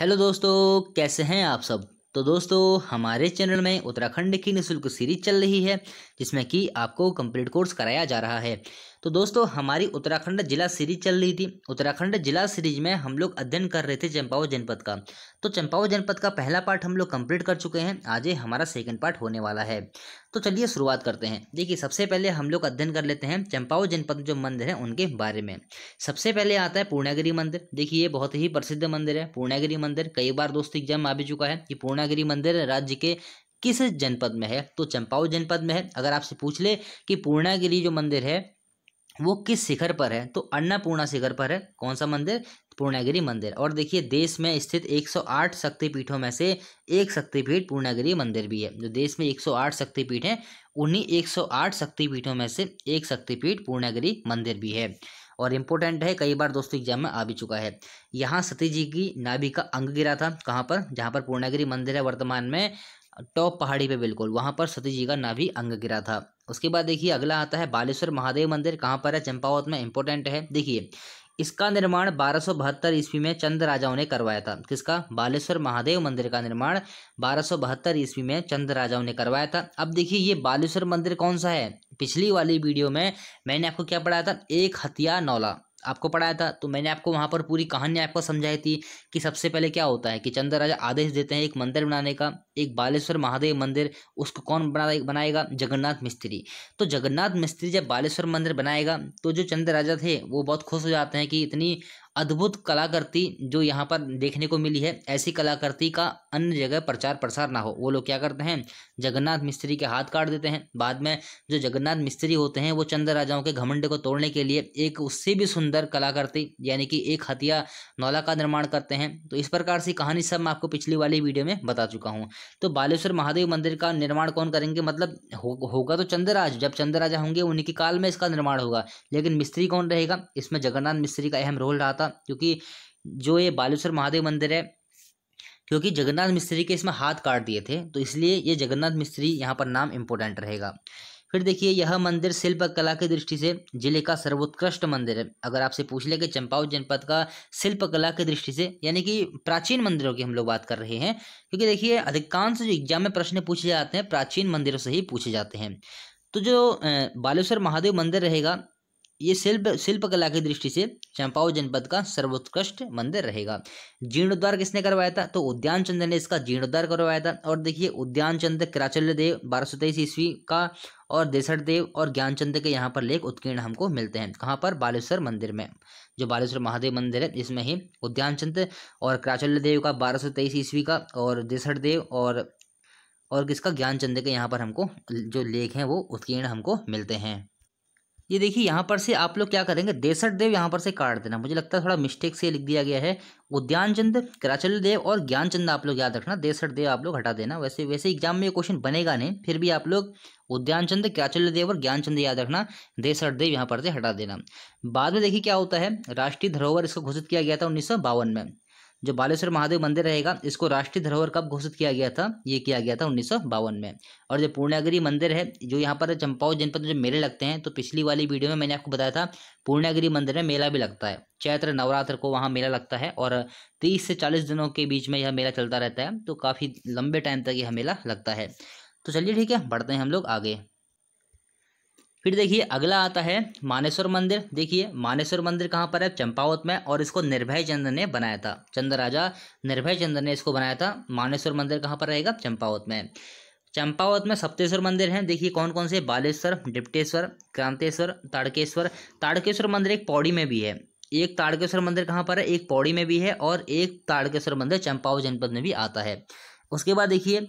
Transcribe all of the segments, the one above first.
hello दोस्तों कैसे हैं आप सब तो दोस्तों हमारे चैनल में उत्तराखंड की निःशुल्क सीरीज चल रही है जिसमें कि आपको कंप्लीट कोर्स कराया जा रहा है तो दोस्तों हमारी उत्तराखंड जिला सीरीज चल रही थी उत्तराखंड जिला सीरीज में हम लोग अध्ययन कर रहे थे चंपावत जनपद का तो चंपावत जनपद का पहला पार्ट हम लोग कंप्लीट कर चुके हैं आज हमारा सेकंड पार्ट होने वाला है तो चलिए शुरुआत करते हैं देखिए सबसे पहले हम लोग अध्ययन कर लेते हैं चंपावत जनपद जो मंदिर है उनके बारे में सबसे पहले आता है पूर्णागिरी मंदिर देखिए ये बहुत ही प्रसिद्ध मंदिर है पूर्णागिरी मंदिर कई बार दोस्तों एग्जाम आ भी चुका है कि पूर्णागिरी मंदिर राज्य के किस जनपद में है तो चंपावत जनपद में है अगर आपसे पूछ ले कि पूर्णागिरी जो मंदिर है वो किस शिखर पर है तो अन्नपूर्णा शिखर पर है कौन सा मंदिर पूर्णागिरी मंदिर और देखिए देश में स्थित 108 शक्तिपीठों में से एक शक्तिपीठ पूर्णागिरी मंदिर भी है जो देश में 108 शक्तिपीठ हैं उन्हीं 108 शक्तिपीठों में से एक शक्तिपीठ पूर्णागिरी मंदिर भी है और इम्पोर्टेंट है कई बार दोस्तों एग्जाम में आ भी चुका है यहाँ सती जी की नाभि का अंग गिरा था कहाँ पर जहाँ पर पूर्णागिरी मंदिर है वर्तमान में टॉप पहाड़ी पे बिल्कुल वहाँ पर सती जी का नाभि अंग गिरा था उसके बाद देखिए अगला आता है बालेश्वर महादेव मंदिर कहाँ पर है चंपावत में इंपॉर्टेंट है देखिए इसका निर्माण बारह ईस्वी में चंद राजाओं ने करवाया था किसका बालेश्वर महादेव मंदिर का निर्माण बारह ईस्वी में चंद राजाओं ने करवाया था अब देखिए ये बालेश्वर मंदिर कौन सा है पिछली वाली वीडियो में मैंने आपको क्या पढ़ाया था एक हथिया नौला आपको पढ़ाया था तो मैंने आपको वहाँ पर पूरी कहानी आपको समझाई थी कि सबसे पहले क्या होता है कि चंद्र राजा आदेश देते हैं एक मंदिर बनाने का एक बालेश्वर महादेव मंदिर उसको कौन बना बनाएगा जगन्नाथ मिस्त्री तो जगन्नाथ मिस्त्री जब बालेश्वर मंदिर बनाएगा तो जो चंद्र राजा थे वो बहुत खुश हो जाते हैं कि इतनी अद्भुत कलाकृति जो यहाँ पर देखने को मिली है ऐसी कलाकृति का अन्य जगह प्रचार प्रसार ना हो वो लोग क्या करते हैं जगन्नाथ मिस्त्री के हाथ काट देते हैं बाद में जो जगन्नाथ मिस्त्री होते हैं वो चंद्र राजाओं के घमंड को तोड़ने के लिए एक उससे भी सुंदर कलाकृति यानी कि एक हथिया नौला का निर्माण करते हैं तो इस प्रकार से कहानी सब मैं आपको पिछली वाली वीडियो में बता चुका हूँ तो बालेश्वर महादेव मंदिर का निर्माण कौन करेंगे मतलब हो, होगा तो चंद्रराज जब राजा होंगे उन्हीं के काल में इसका निर्माण होगा लेकिन मिस्त्री कौन रहेगा इसमें जगन्नाथ मिस्त्री का अहम रोल रहा था था क्योंकि जो ये बालेश्वर महादेव मंदिर है क्योंकि जगन्नाथ मिस्त्री के इसमें हाथ काट दिए थे तो इसलिए ये जगन्नाथ मिस्त्री यहाँ पर नाम इम्पोर्टेंट रहेगा फिर देखिए यह मंदिर शिल्प कला की दृष्टि से जिले का सर्वोत्कृष्ट मंदिर है अगर आपसे पूछ ले कि चंपावत जनपद का शिल्प कला की दृष्टि से यानी कि प्राचीन मंदिरों की हम लोग बात कर रहे हैं क्योंकि देखिए अधिकांश जो एग्जाम में प्रश्न पूछे जाते हैं प्राचीन मंदिरों से ही पूछे जाते हैं तो जो बालेश्वर महादेव मंदिर रहेगा ये शिल्प शिल्पकला की दृष्टि से चंपाओ जनपद का सर्वोत्कृष्ट मंदिर रहेगा जीर्णोद्वार किसने करवाया था तो उद्यान चंद्र ने इसका जीर्णोद्वार करवाया था और देखिए उद्यान चंद्र कराचल्य देव बारह सौ तेईस ईस्वी का और देसठ देव और ज्ञानचंद के यहाँ पर लेख उत्कीर्ण हमको मिलते हैं कहाँ पर बालेश्वर मंदिर में जो बालेश्वर महादेव मंदिर है इसमें ही उद्यानचंद और क्राचल्य देव का बारह सौ तेईस ईस्वी का और देसठ देव और और किसका ज्ञानचंद के यहाँ पर हमको जो लेख हैं वो उत्कीर्ण हमको मिलते हैं ये देखिए यहाँ पर से आप लोग क्या करेंगे देसठ देव यहाँ पर से काट देना मुझे लगता है थोड़ा मिस्टेक से लिख दिया गया है उद्यानचंद कराचल देव और ज्ञानचंद आप लोग याद रखना देसठ देव आप लोग हटा देना वैसे वैसे एग्जाम में ये क्वेश्चन बनेगा नहीं फिर भी आप लोग उद्यानचंद कराचल देव और ज्ञानचंद याद रखना देसठ देव यहाँ पर से हटा देना बाद में देखिए क्या होता है राष्ट्रीय धरोहर इसको घोषित किया गया था उन्नीस में जो बालेश्वर महादेव मंदिर रहेगा इसको राष्ट्रीय धरोहर कब घोषित किया गया था ये किया गया था उन्नीस में और जो पूर्णागिरी मंदिर है जो यहाँ पर चंपावत जनपद में जो मेले लगते हैं तो पिछली वाली वीडियो में मैंने आपको बताया था पूर्णागिरी मंदिर में मेला भी लगता है चैत्र नवरात्र को वहाँ मेला लगता है और तीस से चालीस दिनों के बीच में यह मेला चलता रहता है तो काफ़ी लंबे टाइम तक यह मेला लगता है तो चलिए ठीक है बढ़ते हैं हम लोग आगे फिर देखिए अगला आता है मानेश्वर मंदिर देखिए मानेश्वर मंदिर कहाँ पर है चंपावत में और इसको निर्भय चंद्र ने बनाया था चंद्र राजा निर्भय चंद्र ने इसको बनाया था मानेश्वर मंदिर कहाँ पर रहेगा चंपावत में चंपावत में सप्तेश्वर मंदिर हैं देखिए कौन कौन से बालेश्वर डिप्टेश्वर क्रांतेश्वर ताड़केश्वर ताड़केश्वर मंदिर एक पौड़ी में भी है एक ताड़केश्वर मंदिर कहाँ पर है एक पौड़ी में भी है और एक ताड़केश्वर मंदिर चंपावत जनपद में भी आता है उसके बाद देखिए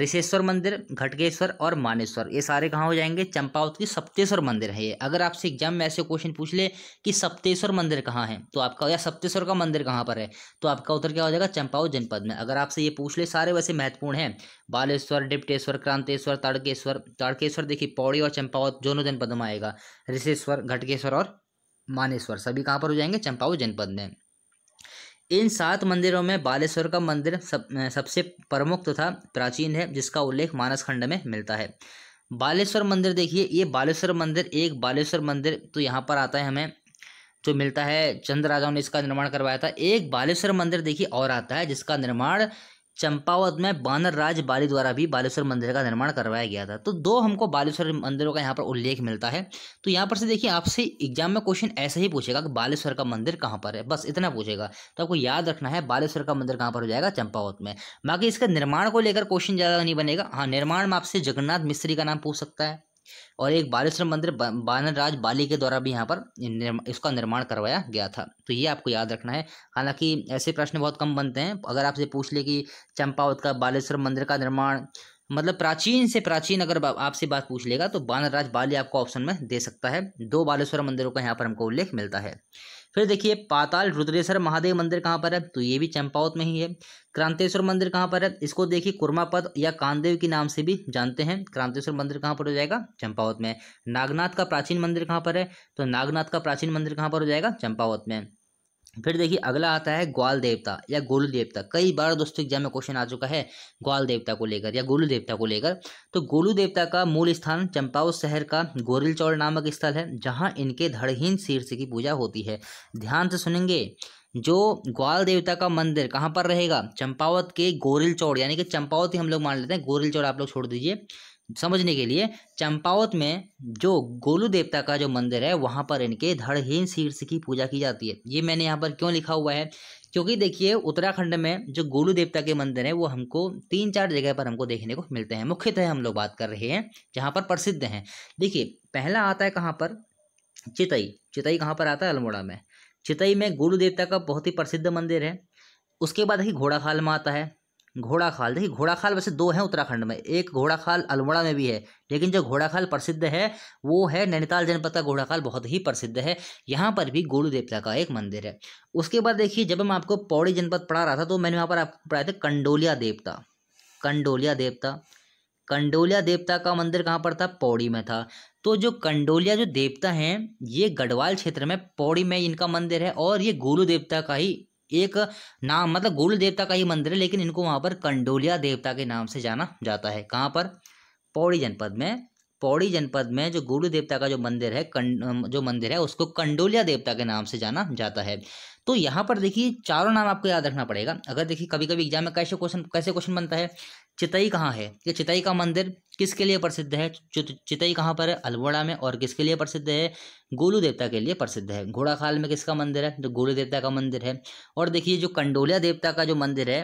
ऋषेश्वर मंदिर घटकेश्वर और मानेश्वर ये सारे कहाँ हो जाएंगे चंपावत की सप्तेश्वर मंदिर है ये अगर आपसे एग्जाम में ऐसे क्वेश्चन पूछ ले कि सप्तेश्वर मंदिर कहाँ है तो आपका या सप्तेश्वर का मंदिर कहाँ पर है तो आपका उत्तर क्या हो जाएगा चंपावत जनपद में अगर आपसे ये पूछ ले सारे वैसे महत्वपूर्ण हैं बालेश्वर डिप्टेश्वर क्रांतेश्वर ताड़केश्वर ताड़केश्वर देखिए पौड़ी और चंपावत दोनों जनपद में आएगा ऋषेश्वर घटकेश्वर और मानेश्वर सभी कहाँ पर हो जाएंगे चंपावत जनपद में इन सात मंदिरों में बालेश्वर का मंदिर सब सबसे प्रमुख तथा प्राचीन है जिसका उल्लेख मानस खंड में मिलता है बालेश्वर मंदिर देखिए ये बालेश्वर मंदिर एक बालेश्वर मंदिर तो यहाँ पर आता है हमें जो मिलता है चंद्र राजाओं ने इसका निर्माण करवाया था एक बालेश्वर मंदिर देखिए और आता है जिसका निर्माण चंपावत में बानर राज बाली द्वारा भी बालेश्वर मंदिर का निर्माण करवाया गया था तो दो हमको बालेश्वर मंदिरों का यहाँ पर उल्लेख मिलता है तो यहाँ पर से देखिए आपसे एग्जाम में क्वेश्चन ऐसे ही पूछेगा कि बालेश्वर का मंदिर कहाँ पर है बस इतना पूछेगा तो आपको याद रखना है बालेश्वर का मंदिर कहाँ पर हो जाएगा चंपावत में बाकी इसका निर्माण को लेकर क्वेश्चन ज़्यादा नहीं बनेगा हाँ निर्माण में आपसे जगन्नाथ मिस्त्री का नाम पूछ सकता है और एक बालेश्वर मंदिर बानरराज बाली के द्वारा भी यहाँ पर इसका निर्माण करवाया गया था तो ये आपको याद रखना है हालांकि ऐसे प्रश्न बहुत कम बनते हैं अगर आपसे पूछ ले कि चंपावत का बालेश्वर मंदिर का निर्माण मतलब प्राचीन से प्राचीन अगर आपसे बात पूछ लेगा तो बानरराज बाली आपको ऑप्शन में दे सकता है दो बालेश्वर मंदिरों का यहाँ पर हमको उल्लेख मिलता है फिर देखिए पाताल रुद्रेश्वर महादेव मंदिर कहाँ पर है तो ये भी चंपावत में ही है क्रांतेश्वर मंदिर कहाँ पर है इसको देखिए कुर्मापद या कानदेव के नाम से भी जानते हैं क्रांतेश्वर मंदिर कहाँ पर हो जाएगा चंपावत में नागनाथ का प्राचीन मंदिर कहाँ पर है तो नागनाथ का प्राचीन मंदिर कहाँ पर हो जाएगा चंपावत में फिर देखिए अगला आता है ग्वाल देवता या गोलू देवता कई बार दोस्तों एग्जाम में क्वेश्चन आ चुका है ग्वाल देवता को लेकर या गोलू देवता को लेकर तो गोलू देवता का मूल स्थान चंपावत शहर का गोरिल चौड़ नामक स्थल है जहां इनके धड़हीन शीर्ष की पूजा होती है ध्यान से सुनेंगे जो ग्वाल देवता का मंदिर कहाँ पर रहेगा चंपावत के गोरिल चौड़ यानी कि चंपावत ही हम लोग मान लेते हैं गोरिल चौड़ आप लोग छोड़ दीजिए समझने के लिए चंपावत में जो गोलू देवता का जो मंदिर है वहाँ पर इनके धड़हीन शीर्ष की पूजा की जाती है ये मैंने यहाँ पर क्यों लिखा हुआ है क्योंकि देखिए उत्तराखंड में जो गोलू देवता के मंदिर हैं वो हमको तीन चार जगह पर हमको देखने को मिलते हैं मुख्यतः हम लोग बात कर रहे हैं जहाँ पर प्रसिद्ध हैं देखिए पहला आता है कहाँ पर चितई चितई कहाँ पर आता है अल्मोड़ा में चितई में गोलू देवता का बहुत ही प्रसिद्ध मंदिर है उसके बाद ही घोड़ाखाल में आता है घोड़ा खाल देखिए घोड़ा खाल वैसे दो हैं उत्तराखंड में एक घोड़ा खाल अल्मोड़ा में भी है लेकिन जो घोड़ा खाल प्रसिद्ध है वो है नैनीताल जनपद का घोड़ा खाल बहुत ही प्रसिद्ध है यहाँ पर भी गोलू देवता का एक मंदिर है उसके बाद देखिए जब मैं आपको पौड़ी जनपद पढ़ा रहा था तो मैंने वहाँ पर आपको पढ़ाया था कंडोलिया देवता कंडोलिया देवता कंडोलिया देवता का मंदिर कहाँ पर था पौड़ी में था तो जो कंडोलिया जो देवता हैं ये गढ़वाल क्षेत्र में पौड़ी में इनका मंदिर है और ये गोलू देवता का ही एक नाम मतलब गोल देवता का ही मंदिर है लेकिन इनको वहाँ पर कंडोलिया देवता के नाम से जाना जाता है कहाँ पर पौड़ी जनपद में पौड़ी जनपद में जो गुरु देवता का जो मंदिर है कं, जो मंदिर है उसको कंडोलिया देवता के नाम से जाना जाता है तो यहाँ पर देखिए चारों नाम आपको याद रखना पड़ेगा अगर देखिए कभी कभी एग्जाम में कैसे क्वेश्चन कैसे क्वेश्चन बनता है चितई कहाँ है ये चितई का मंदिर किसके लिए प्रसिद्ध है चितई कहाँ पर है अल्मोड़ा में और किसके लिए प्रसिद्ध है गोलू देवता के लिए प्रसिद्ध है घोड़ाखाल में किसका मंदिर है तो गोलू देवता का मंदिर है और देखिए जो कंडोलिया देवता का जो मंदिर है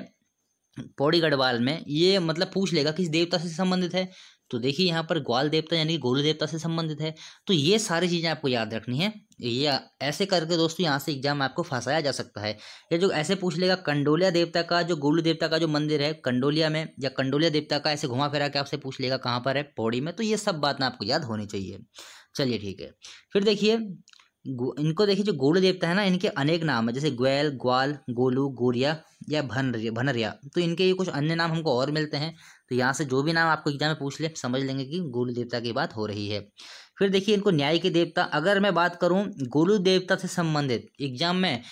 पौड़ी गढ़वाल में ये मतलब पूछ लेगा किस देवता से संबंधित है तो देखिए यहाँ पर ग्वाल देवता यानी कि गोलू देवता से संबंधित है तो ये सारी चीज़ें आपको याद रखनी है ये ऐसे करके दोस्तों यहाँ से एग्जाम आपको फंसाया जा सकता है या जो ऐसे पूछ लेगा कंडोलिया देवता का जो गोलू देवता का जो मंदिर है कंडोलिया में या कंडोलिया देवता का ऐसे घुमा फिरा के आपसे पूछ लेगा कहाँ पर है पौड़ी में तो ये सब बात ना आपको याद होनी चाहिए चलिए ठीक है फिर देखिए इनको देखिए जो गोलू देवता है ना इनके अनेक नाम है जैसे ग्वैल ग्वाल गोलू गोरिया या भनरिया भनरिया तो इनके ये कुछ अन्य नाम हमको और मिलते हैं तो यहाँ से जो भी नाम आपको एग्जाम में पूछ ले समझ लेंगे कि गोलू देवता की बात हो रही है फिर देखिए इनको न्याय के देवता अगर मैं बात करूँ गोलू देवता से संबंधित एग्जाम में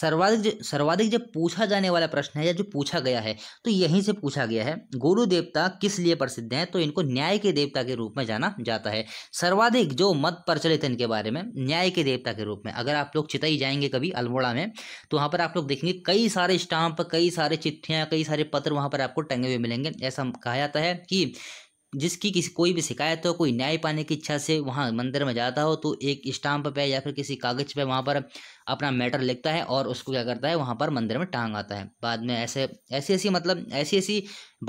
सर्वाधिक जो सर्वाधिक जब पूछा जाने वाला प्रश्न है या जो पूछा गया है तो यहीं से पूछा गया है गोलू देवता किस लिए प्रसिद्ध हैं तो इनको न्याय के देवता के रूप में जाना जाता है सर्वाधिक जो मत प्रचलित इनके बारे में न्याय के देवता के रूप में अगर आप लोग चिताई जाएंगे कभी अल्मोड़ा में तो वहाँ पर आप लोग देखेंगे कई सारे स्टाम्प कई सारे चिट्ठियाँ कई सारे पत्र वहाँ पर आपको टंगे हुए मिलेंगे ऐसा कहा जाता है कि जिसकी किसी कोई भी शिकायत हो कोई न्याय पाने की इच्छा से वहाँ मंदिर में जाता हो तो एक स्टाम्प पे या फिर किसी कागज़ पे वहाँ पर अपना मैटर लिखता है और उसको क्या करता है वहाँ पर मंदिर में टांग आता है बाद में ऐसे ऐसी ऐसी मतलब ऐसी ऐसी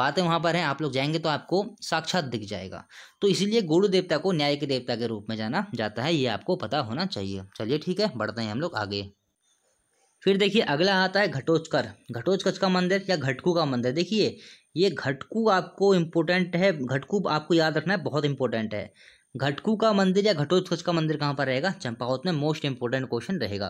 बातें वहाँ पर हैं आप लोग जाएंगे तो आपको साक्षात दिख जाएगा तो इसीलिए गुरु देवता को न्याय के देवता के रूप में जाना जाता है ये आपको पता होना चाहिए चलिए ठीक है बढ़ते हैं हम लोग आगे फिर देखिए अगला आता है घटोचकर घटोचकच का मंदिर या घटकू का मंदिर देखिए ये घटकू आपको इम्पोर्टेंट है घटकू आपको याद रखना है बहुत इंपॉर्टेंट है घटकू का मंदिर या घटोत्कच का मंदिर कहाँ पर रहेगा चंपावत में मोस्ट इंपोर्टेंट क्वेश्चन रहेगा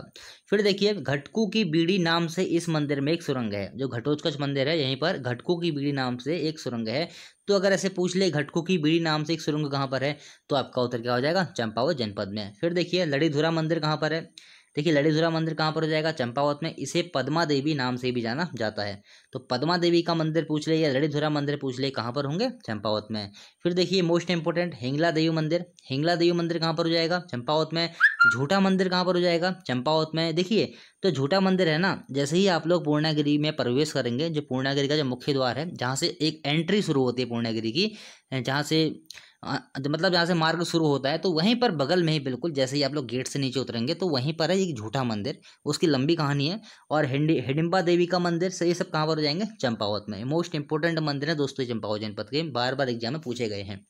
फिर देखिए घटकू की बीड़ी नाम से इस मंदिर में एक सुरंग है जो घटोत्कच मंदिर है यहीं पर घटकू की बीड़ी नाम से एक सुरंग है तो अगर ऐसे पूछ ले घटकू की बीड़ी नाम से एक सुरंग कहाँ पर है तो आपका उत्तर क्या हो जाएगा चंपावत जनपद में फिर देखिए लड़ीधुरा मंदिर कहाँ पर है देखिए लड़ीधुरा मंदिर कहाँ पर हो जाएगा चंपावत में इसे पदमा देवी नाम से भी जाना जाता है तो पदमा देवी का मंदिर पूछ ले या लड़ीधुरा मंदिर पूछ ले कहाँ पर होंगे चंपावत में फिर देखिए मोस्ट इंपॉर्टेंट हिंगला देवी मंदिर हिंगला देवी मंदिर कहाँ पर हो जाएगा चंपावत में झूठा मंदिर कहाँ पर हो जाएगा चंपावत में देखिए तो झूठा मंदिर है ना जैसे ही आप लोग पूर्णागिरी में प्रवेश करेंगे जो पूर्णागिरी का जो मुख्य द्वार है जहाँ से एक एंट्री शुरू होती है पूर्णागिरी की जहाँ से हाँ, तो मतलब जहाँ से मार्ग शुरू होता है तो वहीं पर बगल में ही बिल्कुल जैसे ही आप लोग गेट से नीचे उतरेंगे तो वहीं पर है एक झूठा मंदिर उसकी लंबी कहानी है और हिंडी हिडिम्बा देवी का मंदिर से ये सब कहाँ पर हो जाएंगे चंपावत में मोस्ट इंपॉर्टेंट मंदिर है दोस्तों चंपावत जनपद के बार बार एग्जाम में पूछे गए हैं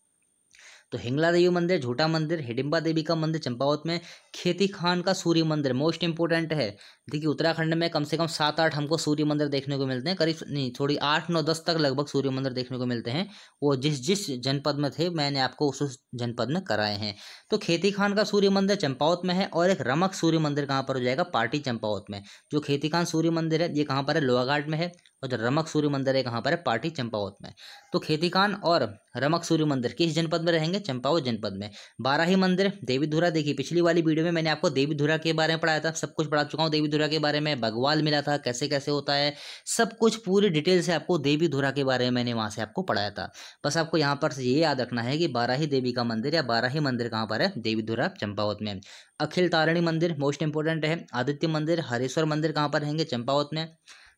तो हिंगला देवी मंदिर झूठा मंदिर हिडिम्बा देवी का मंदिर चंपावत में खेती खान का सूर्य मंदिर मोस्ट इंपोर्टेंट है देखिए उत्तराखंड में कम से कम सात आठ हमको सूर्य मंदिर देखने को मिलते हैं करीब नहीं थोड़ी आठ नौ दस तक लगभग सूर्य मंदिर देखने को मिलते हैं वो जिस जिस जनपद में थे मैंने आपको उस उस जनपद में कराए हैं तो खेती खान का सूर्य मंदिर चंपावत में है और एक रमक सूर्य मंदिर कहाँ पर हो जाएगा पार्टी चंपावत में जो खेती खान सूर्य मंदिर है ये कहाँ पर है लोहाघाट में है और जो रमक सूर्य मंदिर है कहाँ पर है पार्टी चंपावत में तो खेती खान और रमक सूर्य मंदिर किस जनपद में रहेंगे चंपावत जनपद में बारह ही मंदिर देवीधुरा देखिए पिछली वाली वीडियो में मैंने आपको देवीधुरा के बारे में पढ़ाया था सब कुछ पढ़ा चुका हूँ देवीधुरा धुरा के बारे में बगवाल मिला था कैसे कैसे होता है सब कुछ पूरी डिटेल से आपको देवी धुरा के बारे में मैंने वहाँ से आपको पढ़ाया था बस आपको यहाँ पर ये याद रखना है कि बाराही देवी का मंदिर या बाराही मंदिर कहाँ पर है देवी धुरा चंपावत में अखिल तारिणी मंदिर मोस्ट इंपॉर्टेंट है आदित्य मंदिर हरेश्वर मंदिर कहाँ पर रहेंगे चंपावत में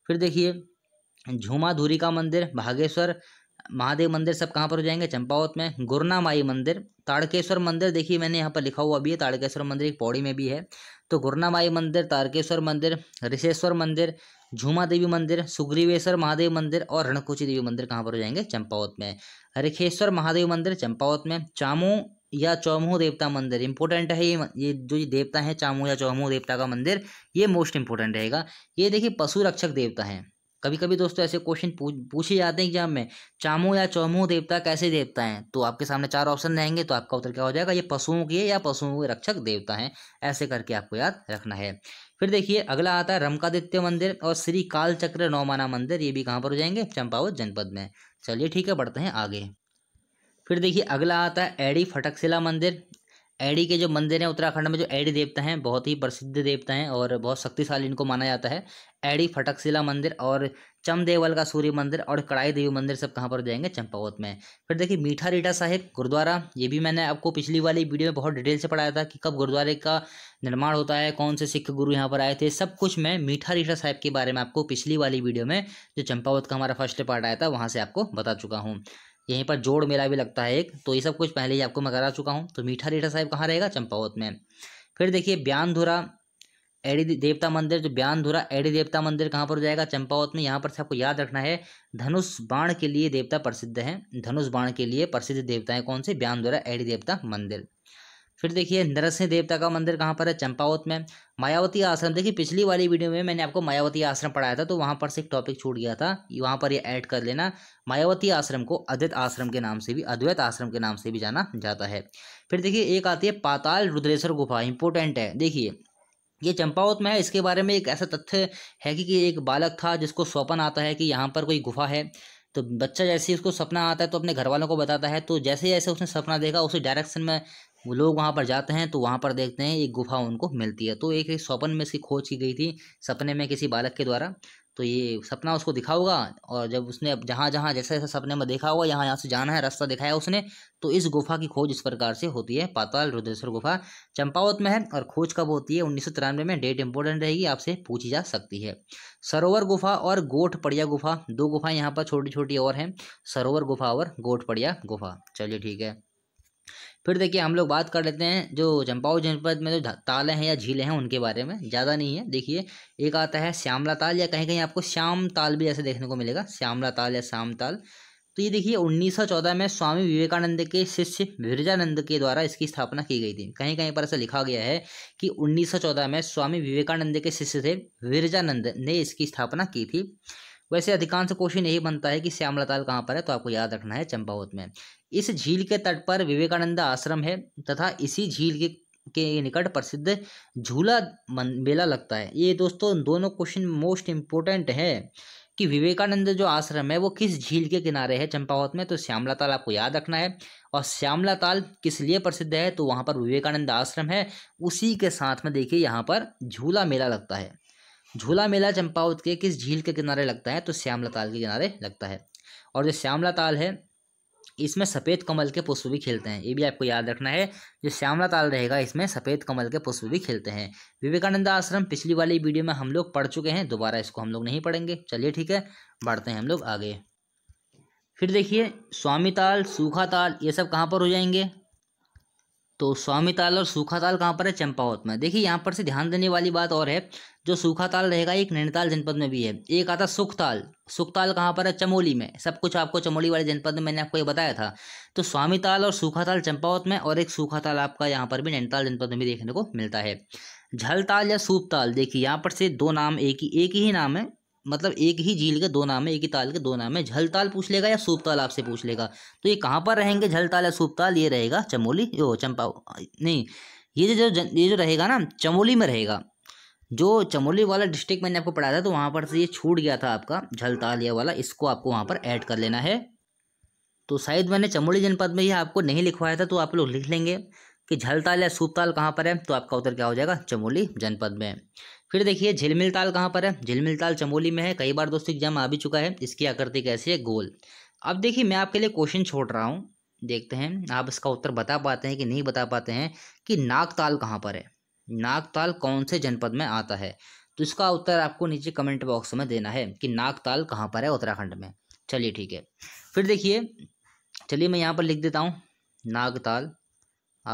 फिर देखिए झूमा धूरी का मंदिर भागेश्वर महादेव मंदिर सब कहाँ पर हो जाएंगे चंपावत में गुरना माई मंदिर ताड़केश्वर मंदिर देखिए मैंने यहाँ पर लिखा हुआ भी है ताड़केश्वर मंदिर एक पौड़ी में भी है तो गुरना माई मंदिर तारकेश्वर मंदिर ऋषेश्वर मंदिर झूमा देवी मंदिर सुग्रीवेश्वर महादेव मंदिर और रणकुची देवी मंदिर कहाँ पर हो जाएंगे चंपावत में हरिखेश्वर महादेव मंदिर चंपावत में चामू या चौमुह देवता मंदिर इंपोर्टेंट है ये ये जो ये देवता है चामू या चौमुह देवता का मंदिर ये मोस्ट इंपोर्टेंट रहेगा ये देखिए पशु रक्षक देवता है कभी कभी दोस्तों ऐसे क्वेश्चन पूछे जाते हैं एग्जाम में चामो या चौमो देवता कैसे देवता हैं तो आपके सामने चार ऑप्शन रहेंगे तो आपका उत्तर क्या हो जाएगा ये पशुओं के या पशुओं के रक्षक देवता हैं ऐसे करके आपको याद रखना है फिर देखिए अगला आता है रमकादित्य मंदिर और श्री कालचक्र नौमाना मंदिर ये भी कहाँ पर हो जाएंगे चंपावत जनपद में चलिए ठीक है बढ़ते हैं आगे फिर देखिए अगला आता है एडी फटकशिला मंदिर एडी के जो मंदिर हैं उत्तराखंड में जो एडी देवता हैं बहुत ही प्रसिद्ध देवता हैं और बहुत शक्तिशाली इनको माना जाता है एडी फटकशिला मंदिर और चमदेवल का सूर्य मंदिर और कड़ाई देवी मंदिर सब कहाँ पर जाएंगे चंपावत में फिर देखिए मीठा रीठा साहिब गुरुद्वारा ये भी मैंने आपको पिछली वाली वीडियो में बहुत डिटेल से पढ़ाया था कि कब गुरुद्वारे का निर्माण होता है कौन से सिख गुरु यहाँ पर आए थे सब कुछ मैं मीठा रीठा साहिब के बारे में आपको पिछली वाली वीडियो में जो चंपावत का हमारा फर्स्ट पार्ट आया था वहाँ से आपको बता चुका हूँ यहीं पर जोड़ मेला भी लगता है एक तो ये सब कुछ पहले ही आपको मैं करा चुका हूँ तो मीठा रेठा साहिब कहाँ रहेगा चंपावत में फिर देखिए ब्यानधुरा एड़ी देवता मंदिर जो तो ब्यानधुरा एड़ी देवता मंदिर कहाँ पर हो जाएगा चंपावत में यहाँ पर से आपको याद रखना है धनुष बाण के लिए देवता प्रसिद्ध है धनुष बाण के लिए प्रसिद्ध देवता है कौन से ब्यानधुरा एड़ी देवता मंदिर फिर देखिए नरसिंह देवता का मंदिर कहाँ पर है चंपावत में मायावती आश्रम देखिए पिछली वाली वीडियो में मैंने आपको मायावती आश्रम पढ़ाया था तो वहाँ पर से एक टॉपिक छूट गया था वहाँ पर ये ऐड कर लेना मायावती आश्रम को अद्वैत आश्रम के नाम से भी अद्वैत आश्रम के नाम से भी जाना जाता है फिर देखिए एक आती है पाताल रुद्रेश्वर गुफा इंपॉर्टेंट है देखिए ये चंपावत में है इसके बारे में एक ऐसा तथ्य है कि, कि एक बालक था जिसको स्वपन आता है कि यहाँ पर कोई गुफा है तो बच्चा जैसे ही उसको सपना आता है तो अपने घर वालों को बताता है तो जैसे जैसे उसने सपना देखा उसी डायरेक्शन में वो लोग वहाँ पर जाते हैं तो वहाँ पर देखते हैं एक गुफा उनको मिलती है तो एक स्वपन में इसकी खोज की गई थी सपने में किसी बालक के द्वारा तो ये सपना उसको दिखा होगा और जब उसने जहाँ जहाँ जैसे जैसे सपने में देखा होगा यहाँ यहाँ से जाना है रास्ता दिखाया उसने तो इस गुफा की खोज इस प्रकार से होती है पाताल रुद्रेश्वर गुफा चंपावत में है और खोज कब होती है उन्नीस में डेट इंपॉर्टेंट रहेगी आपसे पूछी जा सकती है सरोवर गुफा और गोठ पड़िया गुफा दो गुफाएँ यहाँ पर छोटी छोटी और हैं सरोवर गुफा और गोठ पड़िया गुफा चलिए ठीक है फिर देखिए हम लोग बात कर लेते हैं जो चंपावत जनपद में जो ताले हैं या झीलें हैं उनके बारे में ज़्यादा नहीं है देखिए एक आता है श्यामला ताल या कहीं कहीं आपको श्याम ताल भी ऐसे देखने को मिलेगा श्यामला ताल या श्याम ताल तो ये देखिए 1914 में स्वामी विवेकानंद के शिष्य विरजानंद के द्वारा इसकी स्थापना की गई थी कहीं कहीं पर ऐसा लिखा गया है कि 1914 में स्वामी विवेकानंद के शिष्य थे विरजानंद ने इसकी स्थापना की थी वैसे अधिकांश क्वेश्चन यही बनता है कि श्यामला ताल कहाँ पर है तो आपको याद रखना है चंपावत में इस झील के तट पर विवेकानंद आश्रम है तथा इसी झील के के निकट प्रसिद्ध झूला मेला लगता है ये दोस्तों दोनों क्वेश्चन मोस्ट इम्पोर्टेंट है कि विवेकानंद जो आश्रम है वो किस झील के किनारे है चंपावत में तो श्यामला ताल आपको याद रखना है और श्यामला ताल किस लिए प्रसिद्ध है तो वहाँ पर विवेकानंद आश्रम है उसी के साथ में देखिए यहाँ पर झूला मेला लगता है झूला मेला चंपावत के किस झील के किनारे लगता है तो श्यामला ताल के किनारे लगता है और जो श्यामला ताल है इसमें सफ़ेद कमल के पुष्प भी खिलते हैं ये भी आपको याद रखना है जो श्यामला ताल रहेगा इसमें सफ़ेद कमल के पुष्प भी खिलते हैं विवेकानंद आश्रम पिछली वाली वीडियो में हम लोग पढ़ चुके हैं दोबारा इसको हम लोग नहीं पढ़ेंगे चलिए ठीक है बढ़ते हैं हम लोग आगे फिर देखिए स्वामी ताल सूखा ताल ये सब कहाँ पर हो जाएंगे तो स्वामी ताल और सूखा ताल कहाँ पर है चंपावत में देखिए यहाँ पर से ध्यान देने वाली बात और है जो सूखा ताल रहेगा एक नैनीताल जनपद में भी है एक आता सुखताल सुखताल कहाँ पर है चमोली में सब कुछ आपको चमोली वाले जनपद में मैंने आपको ये बताया था तो स्वामी ताल और सूखा ताल चंपावत में और एक सूखा ताल आपका यहाँ पर भी नैनीताल जनपद में भी देखने को मिलता है झलताल या सूप ताल देखिए यहाँ पर से दो नाम एक ही एक ही नाम है मतलब एक ही झील के दो नाम है एक ही ताल के दो नाम है झलताल पूछ लेगा या सूपताल आपसे पूछ लेगा तो ये कहाँ पर रहेंगे झलताल या सूपताल ये रहेगा चमोली यो चंपा नहीं ये जो ये जो रहेगा ना चमोली में रहेगा जो चमोली वाला डिस्ट्रिक्ट मैंने आपको पढ़ाया था तो वहाँ पर से ये छूट गया था आपका झलताल या वाला इसको आपको वहाँ पर ऐड कर लेना है तो शायद मैंने चमोली जनपद में यह आपको नहीं लिखवाया था तो आप लोग लिख लेंगे कि झलताल या सूपताल कहाँ पर है तो आपका उत्तर क्या हो जाएगा चमोली जनपद में फिर देखिए झिलमिल ताल कहाँ पर है झिलमिल ताल चमोली में है कई बार दोस्तों एग्जाम आ भी चुका है इसकी आकृति कैसी है गोल अब देखिए मैं आपके लिए क्वेश्चन छोड़ रहा हूँ देखते हैं आप इसका उत्तर बता पाते हैं कि नहीं बता पाते हैं कि नागताल कहाँ पर है नागताल कौन से जनपद में आता है तो इसका उत्तर आपको नीचे कमेंट बॉक्स में देना है कि नागताल कहाँ पर है उत्तराखंड में चलिए ठीक है फिर देखिए चलिए मैं यहाँ पर लिख देता हूँ नागताल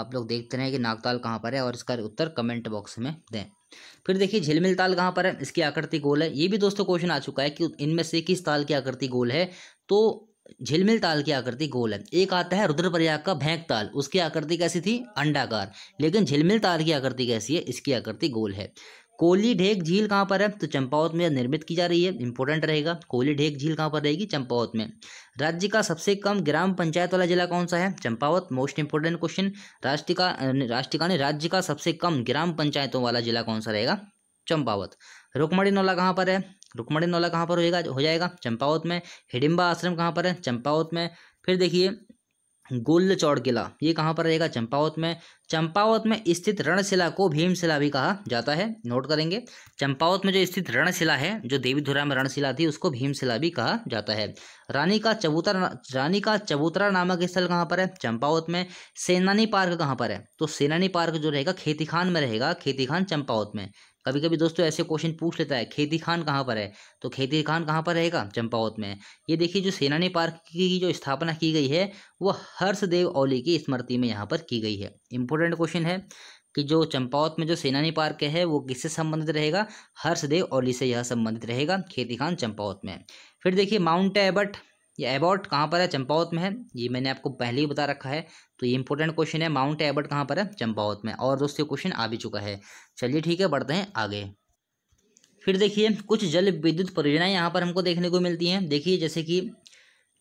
आप लोग देखते रहें कि नागताल कहाँ पर है और इसका उत्तर कमेंट बॉक्स में दें फिर देखिए झिलमिल ताल कहाँ पर है इसकी आकृति गोल है ये भी दोस्तों क्वेश्चन आ चुका है कि इनमें से किस ताल की आकृति गोल है तो झिलमिल ताल की आकृति गोल है एक आता है रुद्रप्रयाग का भैंक ताल उसकी आकृति कैसी थी अंडाकार लेकिन झिलमिल ताल की आकृति कैसी है इसकी आकृति गोल है कोली ढेक झील कहाँ पर है तो चंपावत में निर्मित की जा रही है इंपॉर्टेंट रहेगा कोली ढेक झील कहाँ पर रहेगी चंपावत में राज्य का सबसे कम ग्राम पंचायत वाला जिला कौन सा है चंपावत मोस्ट इंपॉर्टेंट क्वेश्चन राष्ट्र का राष्ट्र का ने राज्य का सबसे कम ग्राम पंचायतों वाला जिला कौन सा रहेगा चंपावत रुकमणी नौला कहाँ पर है रुकमणी नौला कहाँ पर होगा हो जाएगा चंपावत में हिडिम्बा आश्रम कहाँ पर है चंपावत में फिर देखिए चौड़ किला ये कहाँ पर रहेगा चंपावत में चंपावत में स्थित रणशिला को भीमशिला भी कहा जाता है नोट करेंगे चंपावत में जो स्थित रणशिला है जो देवीधुरा में रणशिला थी उसको भीमशिला भी कहा जाता है रानी का चबूतरा रानी का चबूतरा नामक स्थल कहाँ पर है चंपावत में सेनानी पार्क कहाँ पर है तो सेनानी पार्क जो रहेगा खेती खान में रहेगा खेती खान चंपावत में कभी कभी दोस्तों ऐसे क्वेश्चन पूछ लेता है खेती खान कहाँ पर है तो खेती खान कहाँ पर रहेगा चंपावत में ये देखिए जो सेनानी पार्क की जो स्थापना की गई है वो हर्षदेव ओली की स्मृति में यहाँ पर की गई है इंपॉर्टेंट क्वेश्चन है कि जो चंपावत में जो सेनानी पार्क है वो किससे संबंधित रहेगा हर्षदेव ओली से यह संबंधित रहेगा खेती खान चंपावत में फिर देखिए माउंट एबट ये एबॉट कहाँ पर है चंपावत में है ये मैंने आपको पहले ही बता रखा है तो ये इंपॉर्टेंट क्वेश्चन है माउंट एबर्ट कहाँ पर है चंपावत में और दोस्तों क्वेश्चन आ भी चुका है चलिए ठीक है बढ़ते हैं आगे फिर देखिए कुछ जल विद्युत परियोजनाएं यहाँ पर हमको देखने को मिलती हैं देखिए जैसे कि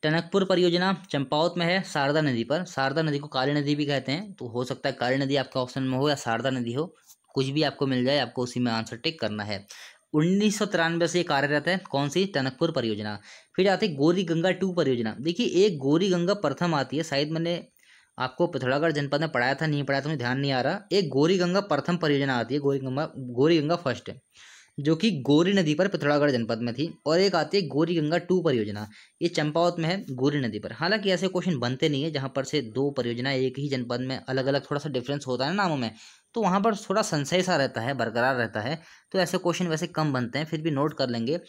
टनकपुर परियोजना चंपावत में है शारदा नदी पर शारदा नदी को काली नदी भी कहते हैं तो हो सकता है काली नदी आपका ऑप्शन में हो या शारदा नदी हो कुछ भी आपको मिल जाए आपको उसी में आंसर टिक करना है उन्नीस से कार्यरत है कौन सी टनकपुर परियोजना फिर आती है गोरी गंगा टू परियोजना देखिए एक गोरी गंगा प्रथम आती है शायद मैंने आपको पिथौरागढ़ जनपद में पढ़ाया था नहीं पढ़ाया था मुझे ध्यान नहीं आ रहा एक गोरी गंगा प्रथम परियोजना आती है गोरी गंगा गोरी गंगा फर्स्ट जो कि गोरी नदी पर पिथौरागढ़ जनपद में थी और एक आती है गोरी गंगा टू परियोजना ये चंपावत में है गोरी नदी पर हालांकि ऐसे क्वेश्चन बनते नहीं है जहाँ पर से दो परियोजना एक ही जनपद में अलग अलग थोड़ा सा डिफरेंस होता है नामों में तो वहाँ पर थोड़ा संशय सा रहता है बरकरार रहता है तो ऐसे क्वेश्चन वैसे कम बनते हैं फिर भी नोट कर लेंगे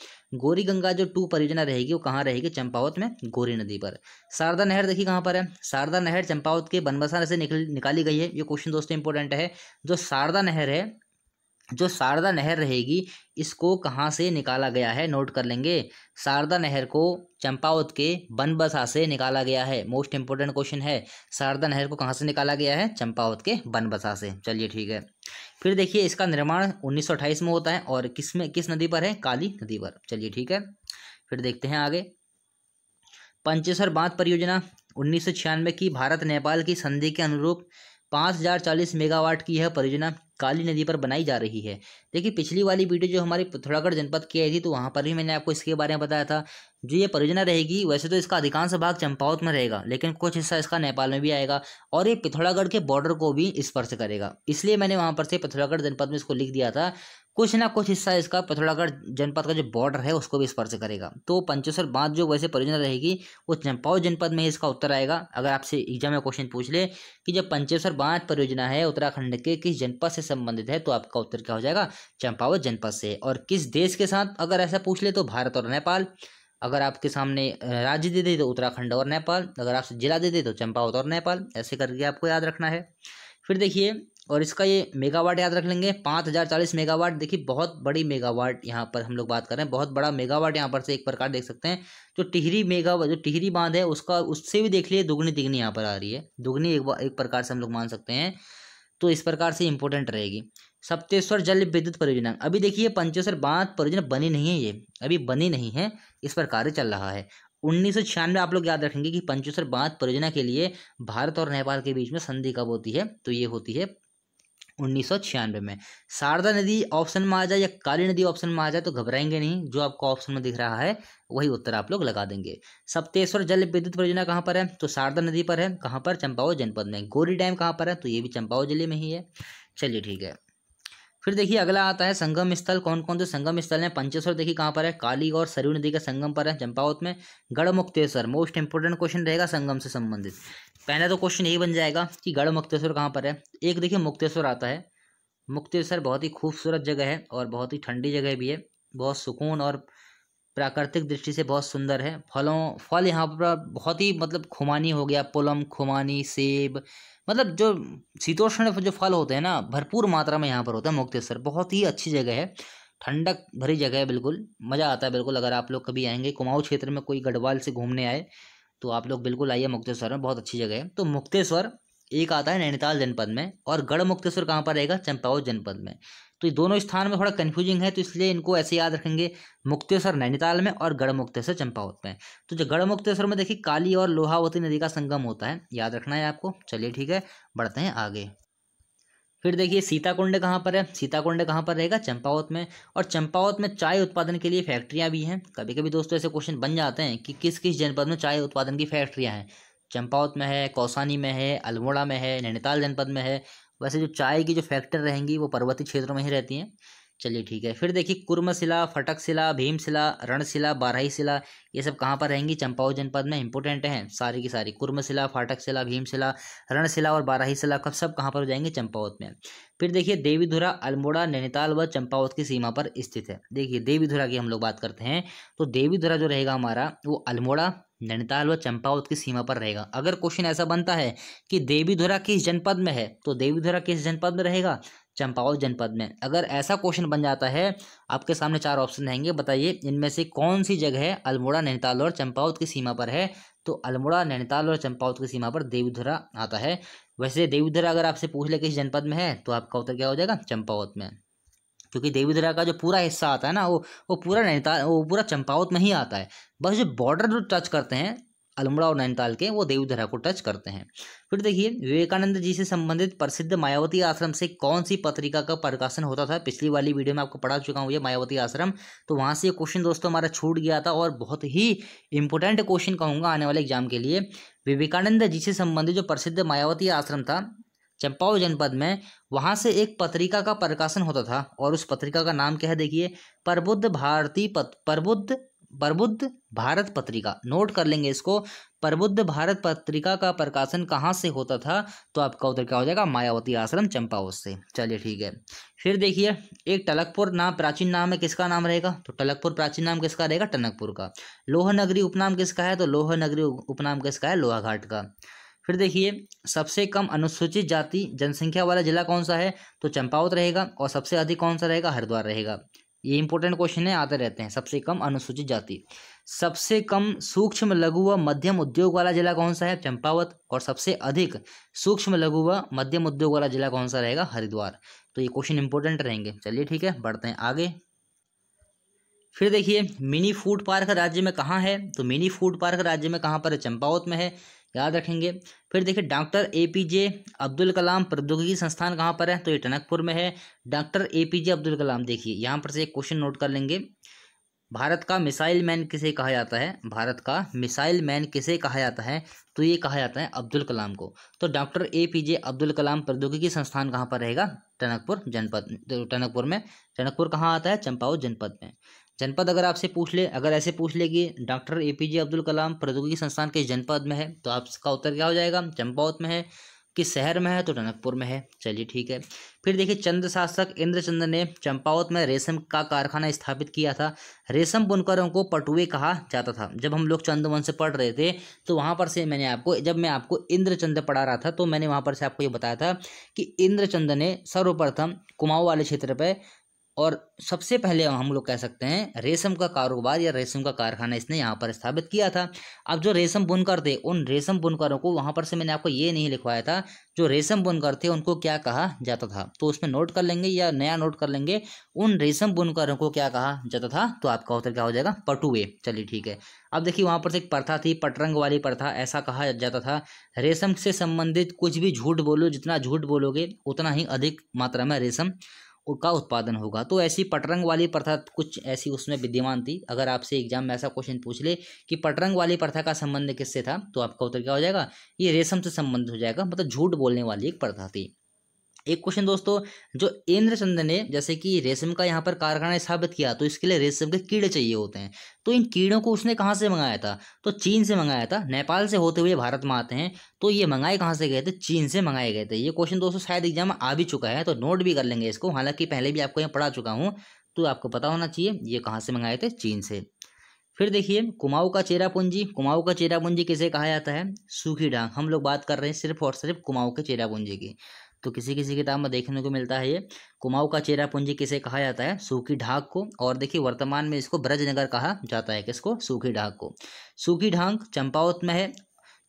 गोरी गंगा जो टू परियोजना रहेगी वो कहाँ रहेगी चंपावत में गोरी नदी पर शारदा नहर देखिए कहाँ पर है शारदा नहर चंपावत के बनबसा से निकल निकाली गई है ये क्वेश्चन दोस्तों इंपॉर्टेंट है जो शारदा नहर है जो शारदा नहर रहेगी इसको कहाँ से निकाला गया है नोट कर लेंगे शारदा नहर को चंपावत के बनबसा से निकाला गया है मोस्ट इंपोर्टेंट क्वेश्चन है शारदा नहर को कहाँ से निकाला गया है चंपावत के बनबसा से चलिए ठीक है फिर देखिए इसका निर्माण 1928 में होता है और किस में किस नदी पर है काली नदी पर चलिए ठीक है फिर देखते हैं आगे पंचेश्वर बांध परियोजना उन्नीस की भारत नेपाल की संधि के अनुरूप पाँच हज़ार चालीस मेगावाट की यह परियोजना काली नदी पर बनाई जा रही है देखिए पिछली वाली वीडियो जो हमारी पिथौरागढ़ जनपद की आई थी तो वहाँ पर भी मैंने आपको इसके बारे में बताया था जो ये परियोजना रहेगी वैसे तो इसका अधिकांश भाग चंपावत में रहेगा लेकिन कुछ हिस्सा इसका नेपाल में भी आएगा और ये पिथौरागढ़ के बॉर्डर को भी स्पर्श करेगा इसलिए मैंने वहाँ पर से पिथौरागढ़ जनपद में इसको लिख दिया था कुछ ना कुछ हिस्सा इसका पिथौरागढ़ जनपद का जो बॉर्डर है उसको भी स्पर्श करेगा तो पंचेश्वर बांध जो वैसे परियोजना रहेगी वो चंपावत जनपद में ही इसका उत्तर आएगा अगर आपसे एग्जाम में क्वेश्चन पूछ ले कि जब पंचेश्वर बांध परियोजना है उत्तराखंड के किस जनपद से संबंधित है तो आपका उत्तर क्या हो जाएगा चंपावत जनपद से और किस देश के साथ अगर ऐसा पूछ ले तो भारत और नेपाल अगर आपके सामने राज्य दे दे तो उत्तराखंड और नेपाल अगर आपसे जिला दे दे तो चंपावत और नेपाल ऐसे करके आपको याद रखना है फिर देखिए और इसका ये मेगावाट याद रख लेंगे पाँच हज़ार चालीस मेगावाट देखिए बहुत बड़ी मेगावाट यहाँ पर हम लोग बात कर रहे हैं बहुत बड़ा मेगावाट यहाँ पर से एक प्रकार देख सकते हैं जो टिहरी मेगा जो टिहरी बांध है उसका उससे भी देख लिए दुगनी तिगनी यहाँ पर आ रही है दुगनी एक एक प्रकार से हम लोग मान सकते हैं तो इस प्रकार से इम्पोर्टेंट रहेगी सप्तेश्वर जल विद्युत परियोजना अभी देखिए पंचेश्वर बांध परियोजना बनी नहीं है ये अभी बनी नहीं है इस पर कार्य चल रहा है उन्नीस सौ छियानवे आप लोग याद रखेंगे कि पंचेश्वर बांध परियोजना के लिए भारत और नेपाल के बीच में संधि कब होती है तो ये होती है उन्नीस में शारदा नदी ऑप्शन में आ जाए या काली नदी ऑप्शन में आ जाए तो घबराएंगे नहीं जो आपको ऑप्शन में दिख रहा है वही उत्तर आप लोग लगा देंगे सप्तेश्वर जल विद्युत परियोजना कहाँ पर है तो शारदा नदी पर है कहाँ पर चंपावत जनपद में गोरी डैम कहाँ पर है तो ये भी चंपावत जिले में ही है चलिए ठीक है फिर देखिए अगला आता है संगम स्थल कौन कौन से संगम स्थल हैं पंचेश्वर देखिए कहाँ पर है काली और सरयू नदी का संगम पर है चंपावत में गढ़मुक्तेश्वर मोस्ट इंपोर्टेंट क्वेश्चन रहेगा संगम से संबंधित पहला तो क्वेश्चन यही बन जाएगा कि गढ़ मुक्तेश्वर कहाँ पर है एक देखिए मुक्तेश्वर आता है मुक्तेश्वर बहुत ही खूबसूरत जगह है और बहुत ही ठंडी जगह भी है बहुत सुकून और प्राकृतिक दृष्टि से बहुत सुंदर है फलों फल यहाँ पर बहुत ही मतलब खुमानी हो गया पुलम खुमानी सेब मतलब जो शीतोष्ण जो फल होते हैं ना भरपूर मात्रा में यहाँ पर होता है मुक्तेश्वर बहुत ही अच्छी जगह है ठंडक भरी जगह है बिल्कुल मज़ा आता है बिल्कुल अगर आप लोग कभी आएंगे कुमाऊँ क्षेत्र में कोई गढ़वाल से घूमने आए तो आप लोग बिल्कुल आइए मुक्तेश्वर में बहुत अच्छी जगह है तो मुक्तेश्वर एक आता है नैनीताल जनपद में और गढ़ मुक्तेश्वर कहाँ पर रहेगा चंपावत जनपद में तो ये दोनों स्थान में थोड़ा कन्फ्यूजिंग है तो इसलिए इनको ऐसे याद रखेंगे मुक्तेश्वर नैनीताल में और गढ़ मुक्तेश्वर चंपावत में तो जो गढ़ मुक्तेश्वर में देखिए काली और लोहावती नदी का संगम होता है याद रखना है आपको चलिए ठीक है बढ़ते हैं आगे फिर देखिए सीताकुंड कहाँ पर है सीताकुंड कहाँ पर रहेगा चंपावत में और चंपावत में चाय उत्पादन के लिए फैक्ट्रियाँ भी हैं कभी कभी दोस्तों ऐसे क्वेश्चन बन जाते हैं कि किस किस जनपद में चाय उत्पादन की फैक्ट्रियाँ हैं चंपावत में है कौसानी में है अल्मोड़ा में है नैनीताल जनपद में है वैसे जो चाय की जो फैक्ट्री रहेंगी वो पर्वतीय क्षेत्रों में ही रहती हैं चलिए ठीक है फिर देखिए कुर्मशिला फटकशिला भीमशिला रणशिला शिला ये सब कहाँ पर रहेंगी चंपावत जनपद में इंपोर्टेंट हैं सारी की सारी कुर्मशिला फाटकशिला भीमशिला रणशिला और शिला कब सब कहाँ पर हो जाएंगे चंपावत में फिर देखिए देवीधुरा अल्मोड़ा नैनीताल व चंपावत की सीमा पर स्थित है देखिए देवीधुरा की हम लोग बात करते हैं तो देवीधुरा जो रहेगा हमारा वो अल्मोड़ा नैनीताल व चंपावत की सीमा पर रहेगा अगर क्वेश्चन ऐसा बनता है कि देवीधुरा किस जनपद में है तो देवीधुरा किस जनपद में रहेगा चंपावत जनपद में अगर ऐसा क्वेश्चन बन जाता है आपके सामने चार ऑप्शन रहेंगे बताइए इनमें से कौन सी जगह है अल्मोड़ा नैनीताल और चंपावत की सीमा पर है तो अल्मोड़ा नैनीताल और चंपावत की सीमा पर देवधरा आता है वैसे देवधरा अगर आपसे पूछ ले किस जनपद में है तो आपका उत्तर क्या हो जाएगा चंपावत में क्योंकि देवीधरा का जो पूरा हिस्सा आता है ना वो वो पूरा नैनीताल वो पूरा चंपावत में ही आता है बस जो बॉर्डर जो टच करते हैं अल्मोड़ा और नैनीताल के वो देवधरा को टच करते हैं फिर देखिए विवेकानंद जी से संबंधित प्रसिद्ध मायावती आश्रम से कौन सी पत्रिका का प्रकाशन होता था पिछली वाली वीडियो में आपको पढ़ा चुका हूँ ये मायावती आश्रम तो वहाँ से क्वेश्चन दोस्तों हमारा छूट गया था और बहुत ही इंपॉर्टेंट क्वेश्चन कहूँगा आने वाले एग्जाम के लिए विवेकानंद जी से संबंधित जो प्रसिद्ध मायावती आश्रम था चंपाव जनपद में वहाँ से एक पत्रिका का प्रकाशन होता था और उस पत्रिका का नाम क्या है देखिए प्रबुद्ध भारती पत प्रबुद्ध प्रबुद्ध भारत पत्रिका नोट कर लेंगे इसको प्रबुद्ध भारत पत्रिका का प्रकाशन कहाँ से होता था तो आपका उत्तर क्या हो जाएगा मायावती आश्रम चंपावत से चलिए ठीक है फिर देखिए एक टलकपुर नाम प्राचीन नाम है किसका नाम रहेगा तो टलकपुर प्राचीन नाम किसका रहेगा टनकपुर का लोहनगरी उपनाम किसका है तो लोहनगरी उपनाम किसका है लोहाघाट का फिर देखिए सबसे कम अनुसूचित जाति जनसंख्या वाला जिला कौन सा है तो चंपावत रहेगा और सबसे अधिक कौन सा रहेगा हरिद्वार रहेगा ये इंपॉर्टेंट क्वेश्चन है आते रहते हैं सबसे कम अनुसूचित जाति सबसे कम सूक्ष्म लघु व मध्यम उद्योग वाला जिला कौन सा है चंपावत और सबसे अधिक सूक्ष्म लघु व मध्यम उद्योग वाला जिला कौन सा रहेगा हरिद्वार तो ये क्वेश्चन इंपॉर्टेंट रहेंगे चलिए ठीक है बढ़ते हैं आगे फिर देखिए मिनी फूड पार्क राज्य में कहाँ है तो मिनी फूड पार्क राज्य में कहाँ पर है चंपावत में है याद रखेंगे फिर देखिए doctor A P J Abdul Kalam प्रौद्योगिकी संस्थान कहाँ पर है तो ये टनकपुर में है doctor A P J Abdul Kalam देखिए यहाँ पर से एक क्वेश्चन नोट कर लेंगे भारत का मिसाइल मैन किसे कहा जाता है भारत का मिसाइल मैन किसे कहा जाता है तो ये कहा जाता है अब्दुल कलाम को तो doctor A P J Abdul Kalam प्रौद्योगिकी संस्थान कहाँ पर रहेगा टनकपुर जनपद तो टनकपुर में टनकपुर कहाँ आता है चंपावत जनपद में जनपद अगर आपसे पूछ ले अगर ऐसे पूछ ले कि doctor A P J Abdul Kalam प्रौद्योगिकी संस्थान के जनपद में है तो आपका उत्तर क्या हो जाएगा चंपावत में है किस शहर में है तो टनकपुर में है चलिए ठीक है फिर देखिए चंद्र शासक इंद्रचंद ने चंपावत में रेशम का कारखाना स्थापित किया था रेशम बुनकरों को पटुए कहा जाता था जब हम लोग चंद्रवन से पढ़ रहे थे तो वहाँ पर से मैंने आपको जब मैं आपको इंद्रचंद पढ़ा रहा था तो मैंने वहाँ पर से आपको ये बताया था कि इंद्रचंद ने सर्वप्रथम कुमाऊँ वाले क्षेत्र पर और सबसे पहले हम लोग कह सकते हैं रेशम का कारोबार या रेशम का कारखाना इसने यहाँ पर स्थापित किया था अब जो रेशम बुनकर थे उन रेशम बुनकरों को वहाँ पर से मैंने आपको ये नहीं लिखवाया था जो रेशम बुनकर थे उनको क्या कहा जाता था तो उसमें नोट कर लेंगे या नया नोट कर लेंगे उन रेशम बुनकरों को क्या कहा जाता था तो आपका उत्तर क्या हो जाएगा पटुए चलिए ठीक है अब देखिए वहाँ पर से एक प्रथा थी पटरंग वाली प्रथा ऐसा कहा जाता था रेशम से संबंधित कुछ भी झूठ बोलो जितना झूठ बोलोगे उतना ही अधिक मात्रा में रेशम का उत्पादन होगा तो ऐसी पटरंग वाली प्रथा कुछ ऐसी उसमें विद्यमान थी अगर आपसे एग्जाम में ऐसा क्वेश्चन पूछ ले कि पटरंग वाली प्रथा का संबंध किससे था तो आपका उत्तर क्या हो जाएगा ये रेशम से संबंधित हो जाएगा मतलब झूठ बोलने वाली एक प्रथा थी एक क्वेश्चन दोस्तों जो इंद्र चंद्र ने जैसे कि रेशम का यहाँ पर कारखाना स्थापित किया तो इसके लिए रेशम के कीड़े चाहिए होते हैं तो इन कीड़ों को उसने कहाँ से मंगाया था तो चीन से मंगाया था नेपाल से होते हुए भारत में आते हैं तो ये मंगाए कहाँ से गए थे चीन से मंगाए गए थे ये क्वेश्चन दोस्तों शायद एग्जाम आ भी चुका है तो नोट भी कर लेंगे इसको हालांकि पहले भी आपको यहाँ पढ़ा चुका हूँ तो आपको पता होना चाहिए ये कहाँ से मंगाए थे चीन से फिर देखिए कुमाऊ का चेरापूंजी कुमाऊ का चेरापूंजी किसे कहा जाता है सूखी डांग हम लोग बात कर रहे हैं सिर्फ और सिर्फ कुमाऊ के चेरापूंजी की तो किसी किसी किताब में देखने को मिलता है ये कुमाऊ का चेरा पूंजी किसे कहा जाता है सूखी ढाक को और देखिए वर्तमान में इसको ब्रजनगर कहा जाता है किसको सूखी ढाक को सूखी ढांक चंपावत में है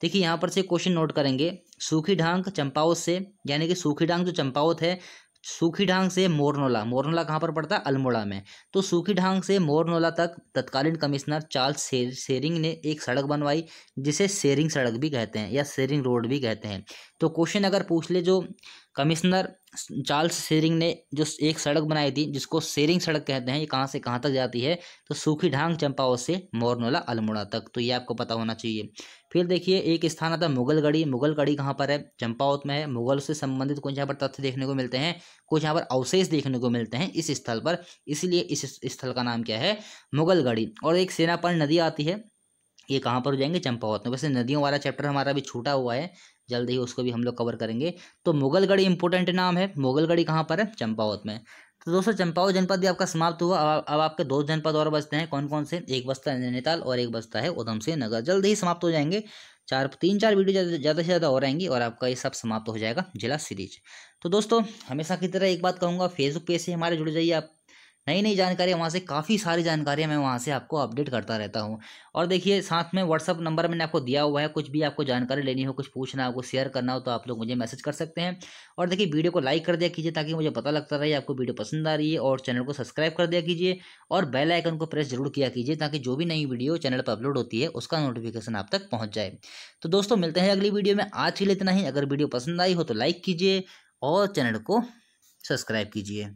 देखिए यहाँ पर से क्वेश्चन नोट करेंगे सूखी ढांक चंपावत से यानी कि सूखी ढांक जो चंपावत है सूखी ढांग से मोरनोला मोरनोला कहाँ पर पड़ता है अल्मोड़ा में तो सूखी ढांग से मोरनोला तक तत्कालीन कमिश्नर चार्ल्स शेर, शेरिंग ने एक सड़क बनवाई जिसे शेरिंग सड़क भी कहते हैं या शेरिंग रोड भी कहते हैं तो क्वेश्चन अगर पूछ ले जो कमिश्नर चार्ल्स शेरिंग ने जो एक सड़क बनाई थी जिसको शेरिंग सड़क कहते हैं ये कहाँ से कहाँ तक जाती है तो सूखी ढांग चंपाओ से मोरनोला अल्मोड़ा तक तो ये आपको पता होना चाहिए फिर देखिए एक स्थान आता है मुगलगढ़ी मुगलगढ़ी कहाँ पर है चंपावत में है मुगल से संबंधित कुछ यहाँ पर तथ्य देखने को मिलते हैं कुछ यहाँ पर अवशेष देखने को मिलते हैं इस स्थल पर इसलिए इस स्थल का नाम क्या है मुगलगढ़ी और एक सेनापन नदी आती है ये कहाँ पर हो जाएंगे चंपावत में वैसे नदियों वाला चैप्टर हमारा भी छूटा हुआ है जल्द ही उसको भी हम लोग कवर करेंगे तो मुगलगढ़ी इंपॉर्टेंट नाम है मुगलगढ़ी कहाँ पर है चंपावत में तो दोस्तों चंपावत जनपद भी आपका समाप्त हुआ अब, आपके दो जनपद और बचते हैं कौन कौन से एक बस्ता नैनीताल और एक बस्ता है उधम सिंह नगर जल्द ही समाप्त हो जाएंगे चार तीन चार वीडियो ज़्यादा से ज़्यादा हो रहेंगी और आपका ये सब समाप्त हो जाएगा जिला सीरीज तो दोस्तों हमेशा की तरह एक बात कहूँगा फेसबुक पेज से हमारे जुड़ जाइए आप नई नई जानकारी वहाँ से काफ़ी सारी जानकारियाँ मैं वहाँ से आपको अपडेट करता रहता हूँ और देखिए साथ में व्हाट्सअप नंबर मैंने आपको दिया हुआ है कुछ भी आपको जानकारी लेनी हो कुछ पूछना आपको शेयर करना हो तो आप लोग मुझे मैसेज कर सकते हैं और देखिए वीडियो को लाइक कर दिया कीजिए ताकि मुझे पता लगता रहे आपको वीडियो पसंद आ रही है और चैनल को सब्सक्राइब कर दिया कीजिए और बेल आइकन को प्रेस जरूर किया कीजिए ताकि जो भी नई वीडियो चैनल पर अपलोड होती है उसका नोटिफिकेशन आप तक पहुँच जाए तो दोस्तों मिलते हैं अगली वीडियो में आज ही लेते इतना ही अगर वीडियो पसंद आई हो तो लाइक कीजिए और चैनल को सब्सक्राइब कीजिए